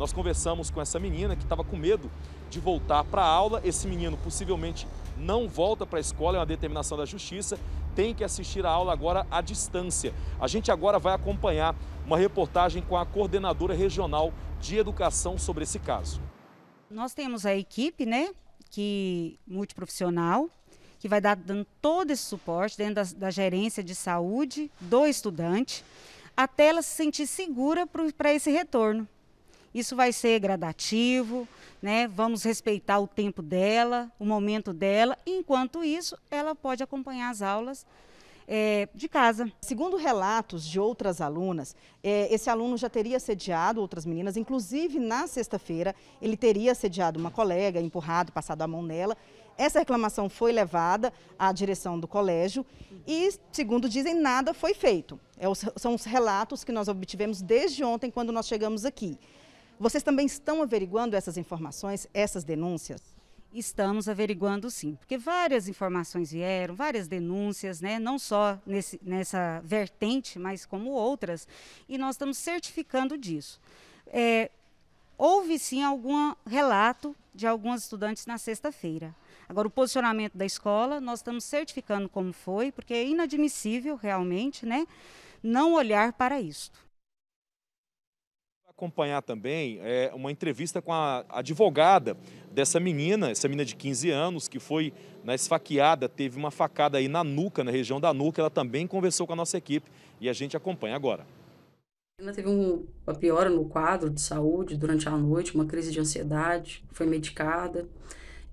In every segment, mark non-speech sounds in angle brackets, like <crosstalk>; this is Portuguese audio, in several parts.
Nós conversamos com essa menina que estava com medo de voltar para a aula. Esse menino possivelmente não volta para a escola, é uma determinação da justiça. Tem que assistir a aula agora à distância. A gente agora vai acompanhar uma reportagem com a coordenadora regional de educação sobre esse caso. Nós temos a equipe, né, que multiprofissional, que vai dar dando todo esse suporte dentro da, da gerência de saúde do estudante, até ela se sentir segura para esse retorno. Isso vai ser gradativo, né? Vamos respeitar o tempo dela, o momento dela. Enquanto isso, ela pode acompanhar as aulas é, de casa. Segundo relatos de outras alunas, é, esse aluno já teria assediado outras meninas, inclusive na sexta-feira ele teria assediado uma colega, empurrado, passado a mão nela. Essa reclamação foi levada à direção do colégio e, segundo dizem, nada foi feito. É, são os relatos que nós obtivemos desde ontem, quando nós chegamos aqui. Vocês também estão averiguando essas informações, essas denúncias? Estamos averiguando sim, porque várias informações vieram, várias denúncias, né? não só nesse, nessa vertente, mas como outras, e nós estamos certificando disso. É, houve sim algum relato de alguns estudantes na sexta-feira. Agora, o posicionamento da escola, nós estamos certificando como foi, porque é inadmissível realmente né, não olhar para isto acompanhar também é, uma entrevista com a advogada dessa menina, essa menina de 15 anos, que foi né, esfaqueada, teve uma facada aí na nuca, na região da nuca. Ela também conversou com a nossa equipe e a gente acompanha agora. Ela teve um, uma piora no quadro de saúde durante a noite, uma crise de ansiedade, foi medicada.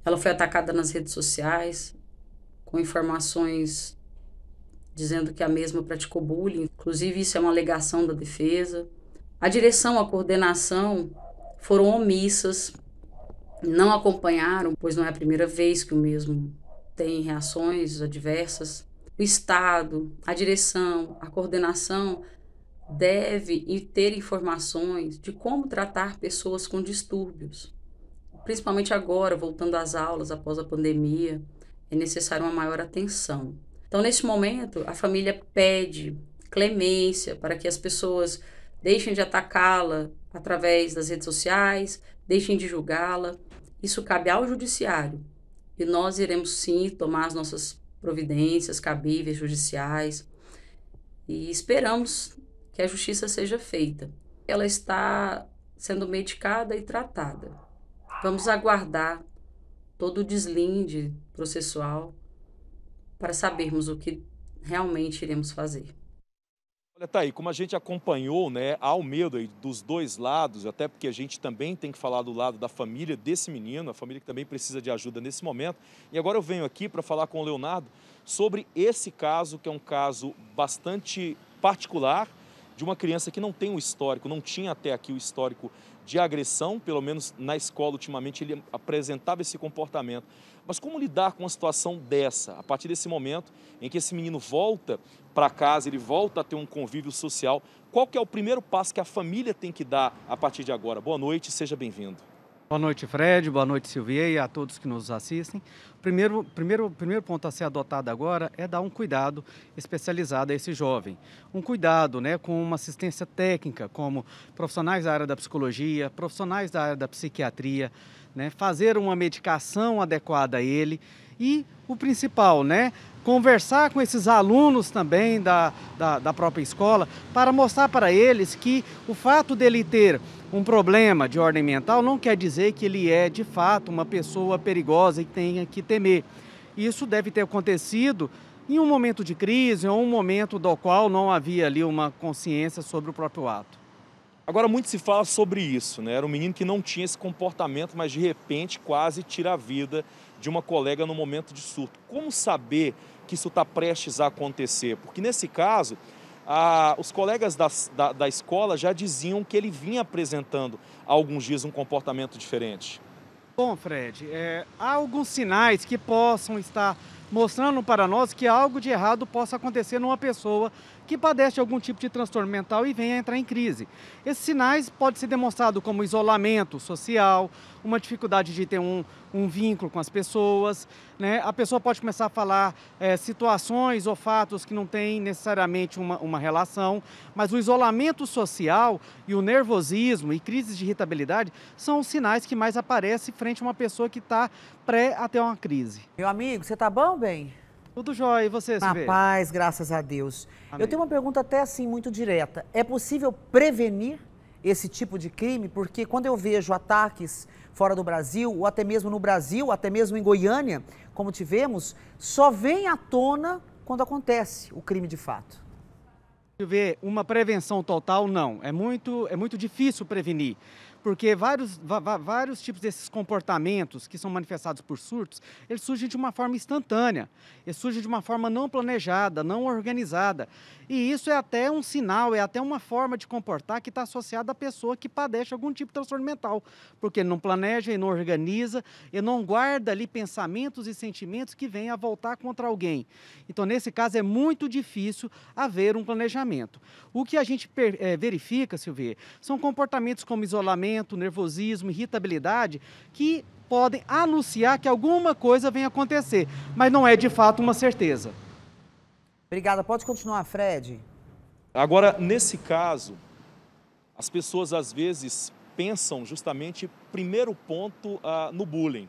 Ela foi atacada nas redes sociais com informações dizendo que a mesma praticou bullying. Inclusive, isso é uma alegação da defesa. A direção, a coordenação foram omissas, não acompanharam, pois não é a primeira vez que o mesmo tem reações adversas. O Estado, a direção, a coordenação deve ter informações de como tratar pessoas com distúrbios. Principalmente agora, voltando às aulas após a pandemia, é necessário uma maior atenção. Então, nesse momento, a família pede clemência para que as pessoas Deixem de atacá-la através das redes sociais, deixem de julgá-la. Isso cabe ao judiciário. E nós iremos sim tomar as nossas providências cabíveis judiciais e esperamos que a justiça seja feita. Ela está sendo medicada e tratada. Vamos aguardar todo o deslinde processual para sabermos o que realmente iremos fazer. Olha, tá aí, como a gente acompanhou, né, há o medo aí dos dois lados, até porque a gente também tem que falar do lado da família desse menino, a família que também precisa de ajuda nesse momento. E agora eu venho aqui para falar com o Leonardo sobre esse caso, que é um caso bastante particular, de uma criança que não tem o histórico, não tinha até aqui o histórico de agressão, pelo menos na escola ultimamente ele apresentava esse comportamento. Mas como lidar com uma situação dessa? A partir desse momento em que esse menino volta para casa, ele volta a ter um convívio social, qual que é o primeiro passo que a família tem que dar a partir de agora? Boa noite, seja bem-vindo. Boa noite, Fred. Boa noite, Silvia, e a todos que nos assistem. Primeiro, primeiro, primeiro ponto a ser adotado agora é dar um cuidado especializado a esse jovem. Um cuidado né, com uma assistência técnica, como profissionais da área da psicologia, profissionais da área da psiquiatria, né, fazer uma medicação adequada a ele e o principal, né? Conversar com esses alunos também da, da, da própria escola para mostrar para eles que o fato dele ter um problema de ordem mental não quer dizer que ele é de fato uma pessoa perigosa e tenha que temer. Isso deve ter acontecido em um momento de crise ou um momento do qual não havia ali uma consciência sobre o próprio ato. Agora muito se fala sobre isso, né? Era um menino que não tinha esse comportamento, mas de repente quase tira a vida de uma colega no momento de surto. Como saber que isso está prestes a acontecer? Porque nesse caso, os colegas da, da escola já diziam que ele vinha apresentando há alguns dias um comportamento diferente. Bom, Fred, é, há alguns sinais que possam estar mostrando para nós que algo de errado possa acontecer numa pessoa que padece algum tipo de transtorno mental e venha entrar em crise. Esses sinais podem ser demonstrados como isolamento social, uma dificuldade de ter um, um vínculo com as pessoas, né? a pessoa pode começar a falar é, situações ou fatos que não têm necessariamente uma, uma relação, mas o isolamento social e o nervosismo e crises de irritabilidade são os sinais que mais aparecem frente a uma pessoa que está pré até uma crise. Meu amigo, você está bom, bem? Tudo jóia, e você, Silvia? Rapaz, graças a Deus. Amém. Eu tenho uma pergunta até assim, muito direta. É possível prevenir esse tipo de crime? Porque quando eu vejo ataques fora do Brasil, ou até mesmo no Brasil, até mesmo em Goiânia, como tivemos, só vem à tona quando acontece o crime de fato. Silvia, uma prevenção total, não. É muito, é muito difícil prevenir. Porque vários, vários tipos desses comportamentos que são manifestados por surtos, eles surgem de uma forma instantânea, eles surgem de uma forma não planejada, não organizada. E isso é até um sinal, é até uma forma de comportar que está associada à pessoa que padece algum tipo de transtorno mental, porque ele não planeja, ele não organiza, ele não guarda ali pensamentos e sentimentos que venham a voltar contra alguém. Então, nesse caso, é muito difícil haver um planejamento. O que a gente eh, verifica, Silvia, são comportamentos como isolamento, nervosismo, irritabilidade, que podem anunciar que alguma coisa vem acontecer, mas não é de fato uma certeza. Obrigada. Pode continuar, Fred. Agora, nesse caso, as pessoas às vezes pensam justamente, primeiro ponto, ah, no bullying,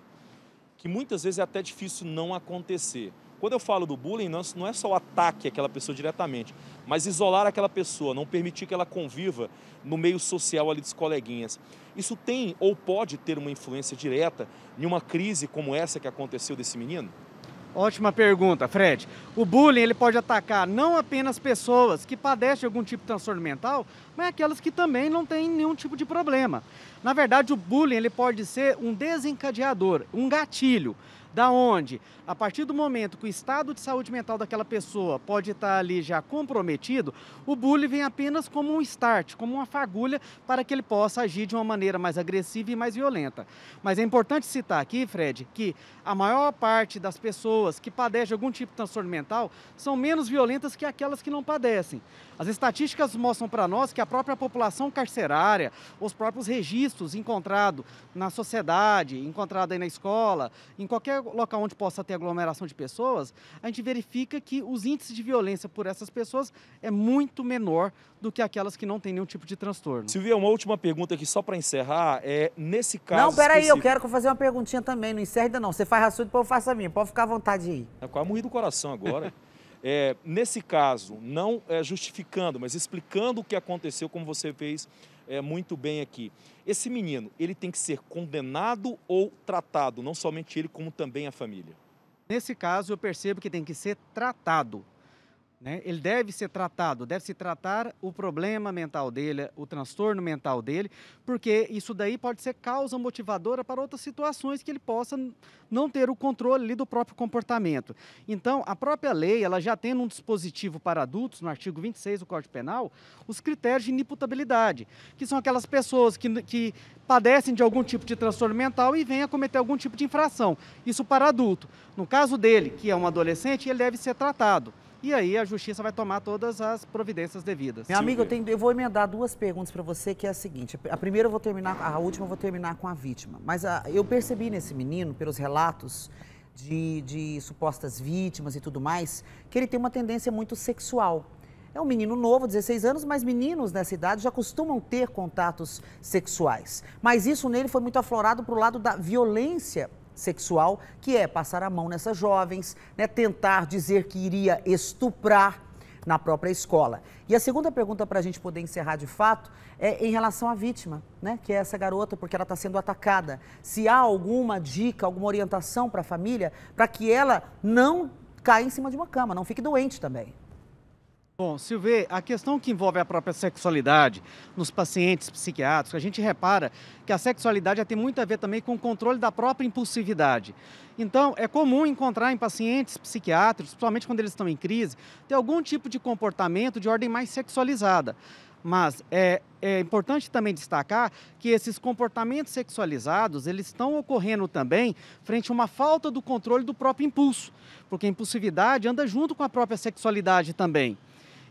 que muitas vezes é até difícil não acontecer. Quando eu falo do bullying, é não é só o ataque àquela pessoa diretamente, mas isolar aquela pessoa, não permitir que ela conviva no meio social ali dos coleguinhas. Isso tem ou pode ter uma influência direta em uma crise como essa que aconteceu desse menino? Ótima pergunta, Fred. O bullying ele pode atacar não apenas pessoas que padecem algum tipo de transtorno mental, mas aquelas que também não têm nenhum tipo de problema. Na verdade, o bullying ele pode ser um desencadeador, um gatilho da onde, a partir do momento que o estado de saúde mental daquela pessoa pode estar ali já comprometido, o bullying vem apenas como um start, como uma fagulha para que ele possa agir de uma maneira mais agressiva e mais violenta. Mas é importante citar aqui, Fred, que a maior parte das pessoas que padecem algum tipo de transtorno mental são menos violentas que aquelas que não padecem. As estatísticas mostram para nós que a própria população carcerária, os próprios registros encontrados na sociedade, encontrados aí na escola, em qualquer local onde possa ter aglomeração de pessoas, a gente verifica que os índices de violência por essas pessoas é muito menor do que aquelas que não têm nenhum tipo de transtorno. Silvia, uma última pergunta aqui só para encerrar. É, nesse caso. Não, peraí, específico... eu quero fazer uma perguntinha também. Não encerra ainda não. Você faz a sua e depois eu faço a minha. Pode ficar à vontade aí. É quase morri do coração agora. <laughs> É, nesse caso, não é, justificando, mas explicando o que aconteceu, como você fez é, muito bem aqui. Esse menino, ele tem que ser condenado ou tratado, não somente ele, como também a família? Nesse caso, eu percebo que tem que ser tratado. Né? Ele deve ser tratado, deve se tratar o problema mental dele, o transtorno mental dele, porque isso daí pode ser causa motivadora para outras situações que ele possa não ter o controle do próprio comportamento. Então, a própria lei, ela já tem um dispositivo para adultos, no artigo 26 do Código Penal, os critérios de iniputabilidade, que são aquelas pessoas que, que padecem de algum tipo de transtorno mental e venham a cometer algum tipo de infração. Isso para adulto. No caso dele, que é um adolescente, ele deve ser tratado. E aí a justiça vai tomar todas as providências devidas. Meu amigo, eu, tenho, eu vou emendar duas perguntas para você, que é a seguinte. A primeira eu vou terminar, a última eu vou terminar com a vítima. Mas a, eu percebi nesse menino, pelos relatos de, de supostas vítimas e tudo mais, que ele tem uma tendência muito sexual. É um menino novo, 16 anos, mas meninos nessa idade já costumam ter contatos sexuais. Mas isso nele foi muito aflorado para o lado da violência sexual, que é passar a mão nessas jovens, né, tentar dizer que iria estuprar na própria escola. E a segunda pergunta para a gente poder encerrar de fato é em relação à vítima, né? Que é essa garota, porque ela está sendo atacada. Se há alguma dica, alguma orientação para a família para que ela não caia em cima de uma cama, não fique doente também. Bom, Silvê, a questão que envolve a própria sexualidade nos pacientes psiquiátricos, a gente repara que a sexualidade tem muito a ver também com o controle da própria impulsividade. Então, é comum encontrar em pacientes psiquiátricos, principalmente quando eles estão em crise, ter algum tipo de comportamento de ordem mais sexualizada. Mas é, é importante também destacar que esses comportamentos sexualizados eles estão ocorrendo também frente a uma falta do controle do próprio impulso, porque a impulsividade anda junto com a própria sexualidade também.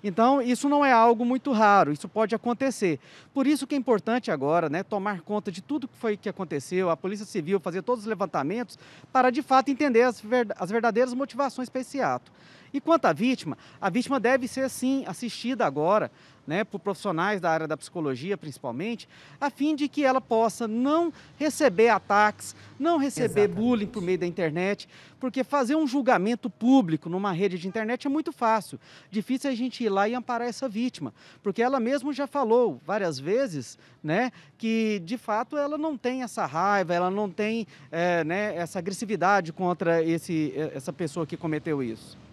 Então, isso não é algo muito raro, isso pode acontecer. Por isso que é importante agora né, tomar conta de tudo que foi que aconteceu, a Polícia Civil fazer todos os levantamentos para, de fato, entender as, ver as verdadeiras motivações para esse ato. E quanto à vítima, a vítima deve ser, sim, assistida agora né, por profissionais da área da psicologia, principalmente, a fim de que ela possa não receber ataques, não receber Exatamente. bullying por meio da internet, porque fazer um julgamento público numa rede de internet é muito fácil. Difícil a gente ir lá e amparar essa vítima, porque ela mesma já falou várias vezes, né, que de fato ela não tem essa raiva, ela não tem é, né, essa agressividade contra esse, eh, essa pessoa que cometeu isso.